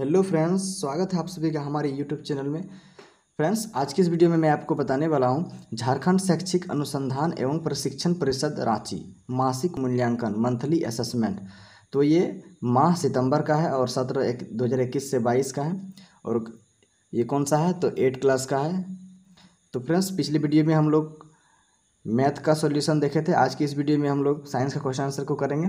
hello friends स्वागत है आप सभी का हमारे यूट्यूब चैनल में फ्रेंड्स आज की इस वीडियो में मैं आपको बताने वाला हूं झारखंड शैक्षिक अनुसंधान एवं प्रशिक्षण परिषद रांची मासिक मूल्यांकन मंथली असेसमेंट तो ये माह सितंबर का है और सत्र एक दो से बाईस का है और ये कौन सा है तो एट क्लास का है तो फ्रेंड्स पिछली वीडियो में हम लोग मैथ का सोल्यूशन देखे थे आज की इस वीडियो में हम लोग साइंस का क्वेश्चन आंसर को करेंगे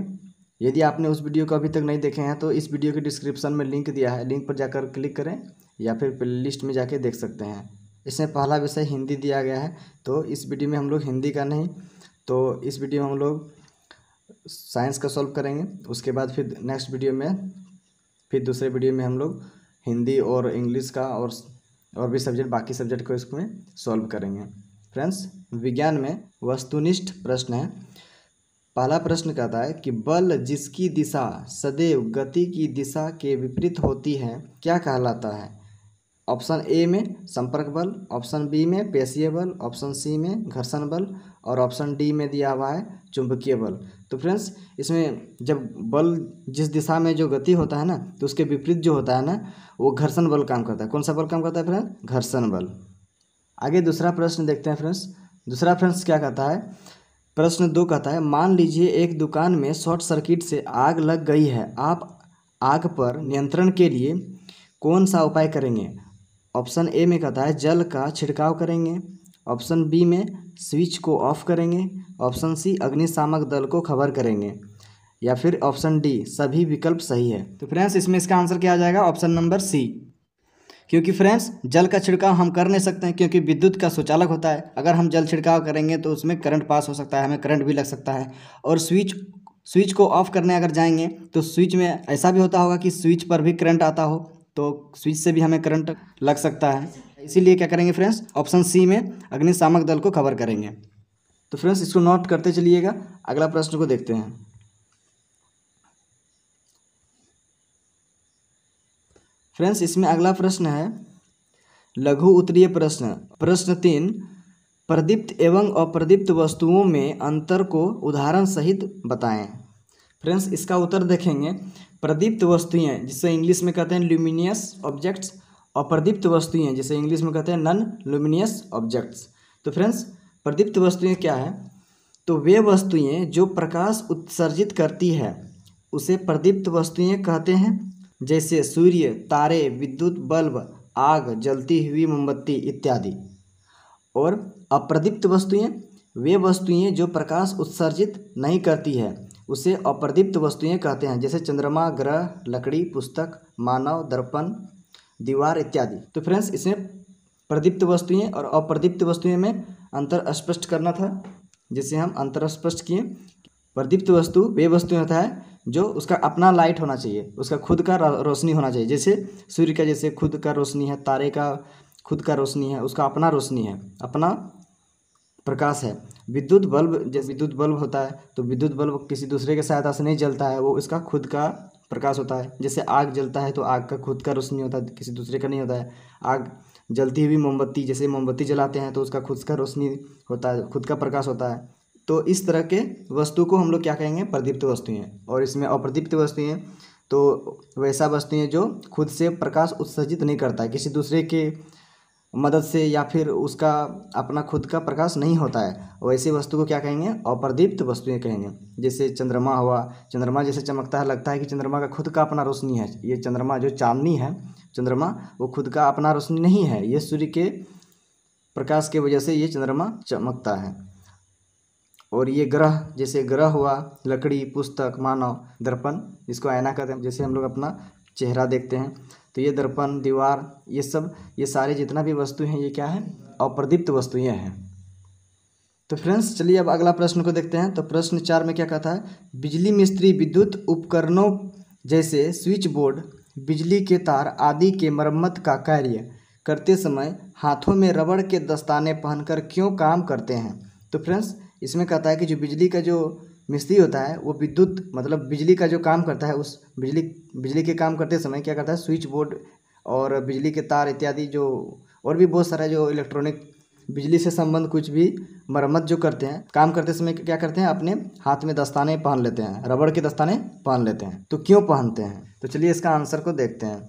यदि आपने उस वीडियो को अभी तक नहीं देखे हैं तो इस वीडियो के डिस्क्रिप्शन में लिंक दिया है लिंक पर जाकर क्लिक करें या फिर प्लेलिस्ट में जाके देख सकते हैं इसमें पहला विषय हिंदी दिया गया है तो इस वीडियो में हम लोग हिंदी का नहीं तो इस वीडियो में हम लोग साइंस का सॉल्व करेंगे उसके बाद फिर नेक्स्ट वीडियो में फिर दूसरे वीडियो में हम लोग हिंदी और इंग्लिश का और और भी सब्जेक्ट बाकी सब्जेक्ट को इसमें सॉल्व करेंगे फ्रेंड्स विज्ञान में वस्तुनिष्ठ प्रश्न है पहला प्रश्न कहता है कि बल जिसकी दिशा सदैव गति की दिशा के विपरीत होती है क्या कहलाता है ऑप्शन ए में संपर्क बल ऑप्शन बी में पेशीय बल ऑप्शन सी में घर्षण बल और ऑप्शन डी में दिया हुआ है चुंबकीय बल तो फ्रेंड्स इसमें जब बल जिस दिशा में जो गति होता है ना तो उसके विपरीत जो होता है ना वो घर्षण बल काम करता है कौन सा बल काम करता है फ्रेंड घर्षण बल आगे दूसरा प्रश्न देखते हैं फ्रेंड्स दूसरा फ्रेंड्स क्या कहता है प्रश्न दो कहता है मान लीजिए एक दुकान में शॉर्ट सर्किट से आग लग गई है आप आग पर नियंत्रण के लिए कौन सा उपाय करेंगे ऑप्शन ए में कहता है जल का छिड़काव करेंगे ऑप्शन बी में स्विच को ऑफ करेंगे ऑप्शन सी अग्निशामक दल को खबर करेंगे या फिर ऑप्शन डी सभी विकल्प सही है तो फ्रेंड्स इसमें इसका आंसर क्या आ जाएगा ऑप्शन नंबर सी क्योंकि फ्रेंड्स जल का छिड़काव हम कर नहीं सकते हैं क्योंकि विद्युत का स्वचालक होता है अगर हम जल छिड़काव करेंगे तो उसमें करंट पास हो सकता है हमें करंट भी लग सकता है और स्विच स्विच को ऑफ करने अगर जाएंगे तो स्विच में ऐसा भी होता होगा कि स्विच पर भी करंट आता हो तो स्विच से भी हमें करंट लग सकता है इसीलिए क्या करेंगे फ्रेंड्स ऑप्शन सी में अग्निशामक दल को कवर करेंगे तो फ्रेंड्स इसको नोट करते चलिएगा अगला प्रश्न को देखते हैं फ्रेंड्स इसमें अगला प्रश्न है लघु उत्तरीय प्रश्न प्रश्न तीन प्रदीप्त एवं अप्रदीप्त वस्तुओं में अंतर को उदाहरण सहित बताएं फ्रेंड्स इसका उत्तर देखेंगे प्रदीप्त वस्तुएं जिसे इंग्लिश में कहते हैं ल्यूमिनियस ऑब्जेक्ट्स और प्रदीप्त वस्तुएं जिसे इंग्लिश में कहते हैं नन ल्यूमिनियस ऑब्जेक्ट्स तो फ्रेंड्स प्रदीप्त वस्तुएं क्या है तो वे वस्तुएं जो प्रकाश उत्सर्जित करती है उसे प्रदीप्त वस्तुएं कहते हैं जैसे सूर्य तारे विद्युत बल्ब आग जलती हुई मोमबत्ती इत्यादि और अप्रदीप्त वस्तुएं वे वस्तुएं जो प्रकाश उत्सर्जित नहीं करती है उसे अप्रदीप्त वस्तुएं कहते हैं जैसे चंद्रमा ग्रह लकड़ी पुस्तक मानव दर्पण दीवार इत्यादि तो फ्रेंड्स इसमें प्रदीप्त वस्तुएं और अप्रदीप्त वस्तुएं में अंतर स्पष्ट करना था जिसे हम अंतर स्पष्ट किए प्रदीप्त वस्तु वे वस्तुएं होता है जो उसका अपना लाइट होना चाहिए उसका खुद का रोशनी होना चाहिए जैसे सूर्य का जैसे खुद का रोशनी है तारे का खुद का रोशनी है उसका अपना रोशनी है अपना प्रकाश है विद्युत बल्ब जैसे विद्युत बल्ब होता है तो विद्युत बल्ब किसी दूसरे के सहायता से नहीं जलता है वो उसका खुद का प्रकाश होता है जैसे आग जलता है तो आग का खुद का रोशनी होता है किसी दूसरे का नहीं होता है आग जलती हुई मोमबत्ती जैसे मोमबत्ती जलाते हैं तो उसका खुद का रोशनी होता है खुद का प्रकाश होता है तो इस तरह के वस्तु को हम लोग क्या कहेंगे प्रदीप्त वस्तुएँ और इसमें अप्रदीप्त वस्तुएँ तो वैसा वस्तुएँ जो खुद से प्रकाश उत्सर्जित नहीं करता है किसी दूसरे के मदद से या फिर उसका अपना खुद का प्रकाश नहीं होता है वैसी वस्तु को क्या कहेंगे अप्रदीप्त वस्तुएं कहेंगे जैसे चंद्रमा हुआ चंद्रमा जैसे चमकता है लगता है कि चंद्रमा का खुद का अपना रोशनी है ये चंद्रमा जो चांदनी है चंद्रमा वो खुद का अपना रोशनी नहीं है ये सूर्य के प्रकाश के वजह से ये चंद्रमा चमकता है और ये ग्रह जैसे ग्रह हुआ लकड़ी पुस्तक मानव दर्पण जिसको आयना कहते हैं जैसे हम लोग अपना चेहरा देखते हैं तो ये दर्पण दीवार ये सब ये सारे जितना भी वस्तु हैं ये क्या है अप्रदीप्त ये हैं तो फ्रेंड्स चलिए अब अगला प्रश्न को देखते हैं तो प्रश्न चार में क्या कहता है बिजली मिस्त्री विद्युत उपकरणों जैसे स्विच बोर्ड बिजली के तार आदि के मरम्मत का कार्य करते समय हाथों में रबड़ के दस्ताने पहनकर क्यों काम करते हैं तो फ्रेंड्स इसमें कहता है कि जो बिजली का जो मिस्त्री होता है वो विद्युत मतलब बिजली का जो काम करता है उस बिजली बिजली के काम करते समय क्या करता है स्विच बोर्ड और बिजली के तार इत्यादि जो और भी बहुत सारा जो इलेक्ट्रॉनिक बिजली से संबंध कुछ भी मरम्मत जो करते हैं काम करते समय क्या करते हैं अपने हाथ में दस्ताने पहन लेते हैं रबड़ के दस्ताने पहन लेते हैं तो क्यों पहनते हैं तो चलिए इसका आंसर को देखते हैं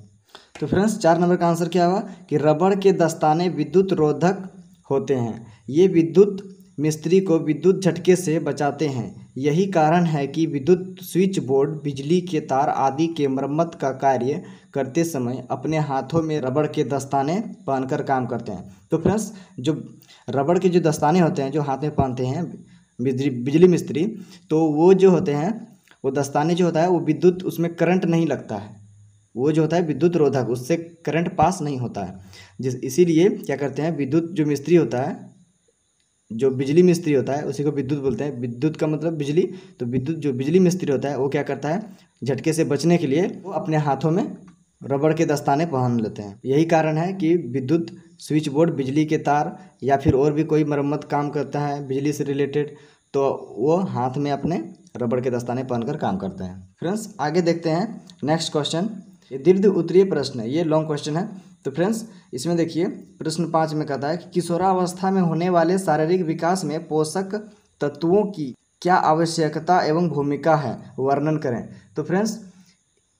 तो फ्रेंड्स चार नंबर का आंसर क्या हुआ कि रबड़ के दस्ताने विद्युत रोधक होते हैं ये विद्युत मिस्त्री को विद्युत झटके से बचाते हैं यही कारण है कि विद्युत स्विच बोर्ड बिजली के तार आदि के मरम्मत का कार्य करते समय अपने हाथों में रबड़ के दस्ताने पहनकर काम करते हैं तो फ्रेंड्स जो रबड़ के जो दस्ताने होते हैं जो हाथ में पहनते हैं बिजली बिजली मिस्त्री तो वो जो होते हैं वो दस्ताने जो होता है वो विद्युत उसमें करंट नहीं लगता है वो जो होता है विद्युत रोधक उससे करंट पास नहीं होता है जिस इसीलिए क्या करते हैं विद्युत जो मिस्त्री होता है जो बिजली मिस्त्री होता है उसी को विद्युत बोलते हैं विद्युत का मतलब बिजली तो विद्युत जो बिजली मिस्त्री होता है वो क्या करता है झटके से बचने के लिए वो अपने हाथों में रबड़ के दस्ताने पहन लेते हैं यही कारण है कि विद्युत स्विच बोर्ड बिजली के तार या फिर और भी कोई मरम्मत काम करता है बिजली से रिलेटेड तो वो हाथ में अपने रबड़ के दस्ताने पहनकर काम करते हैं फ्रेंड्स आगे देखते हैं नेक्स्ट क्वेश्चन दीर्घ उत्तरीय प्रश्न ये लॉन्ग क्वेश्चन है तो फ्रेंड्स इसमें देखिए प्रश्न पाँच में कहता है कि किशोरावस्था में होने वाले शारीरिक विकास में पोषक तत्वों की क्या आवश्यकता एवं भूमिका है वर्णन करें तो फ्रेंड्स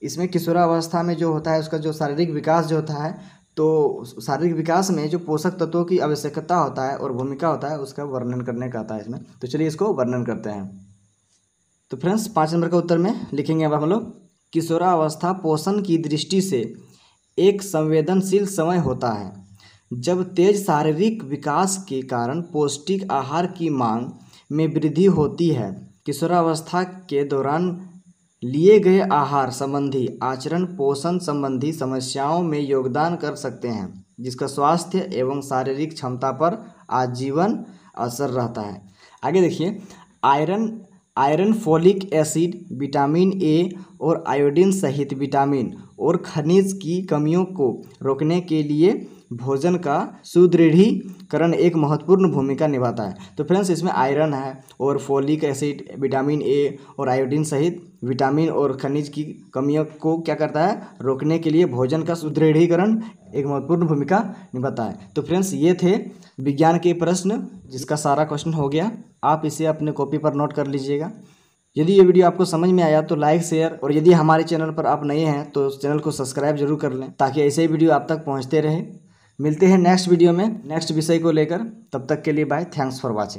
इसमें किशोरावस्था में जो होता है उसका जो शारीरिक विकास जो होता है तो शारीरिक विकास में जो पोषक तत्वों की आवश्यकता होता है और भूमिका होता है उसका वर्णन करने का आता है इसमें तो चलिए इसको वर्णन करते हैं तो फ्रेंड्स पाँच नंबर के उत्तर में लिखेंगे अब हम लोग किशोरावस्था पोषण की दृष्टि से एक संवेदनशील समय होता है जब तेज शारीरिक विकास के कारण पौष्टिक आहार की मांग में वृद्धि होती है किशोरावस्था के दौरान लिए गए आहार संबंधी आचरण पोषण संबंधी समस्याओं में योगदान कर सकते हैं जिसका स्वास्थ्य एवं शारीरिक क्षमता पर आजीवन असर रहता है आगे देखिए iron iron folic acid vitamin A और आयोडीन सहित विटामिन और खनिज की कमियों को रोकने के लिए भोजन का सुदृढ़ी करण एक महत्वपूर्ण भूमिका निभाता है तो फ्रेंड्स इसमें आयरन है और फोलिक एसिड विटामिन ए और आयोडीन सहित विटामिन और खनिज की कमियों को क्या करता है रोकने के लिए भोजन का सुदृढ़ीकरण एक महत्वपूर्ण भूमिका निभाता है तो फ्रेंड्स ये थे विज्ञान के प्रश्न जिसका सारा क्वेश्चन हो गया आप इसे अपने कॉपी पर नोट कर लीजिएगा यदि ये वीडियो आपको समझ में आया तो लाइक शेयर और यदि हमारे चैनल पर आप नए हैं तो चैनल को सब्सक्राइब जरूर कर लें ताकि ऐसे ही वीडियो आप तक पहुँचते रहे मिलते हैं नेक्स्ट वीडियो में नेक्स्ट विषय को लेकर तब तक के लिए बाय थैंक्स फॉर वॉचिंग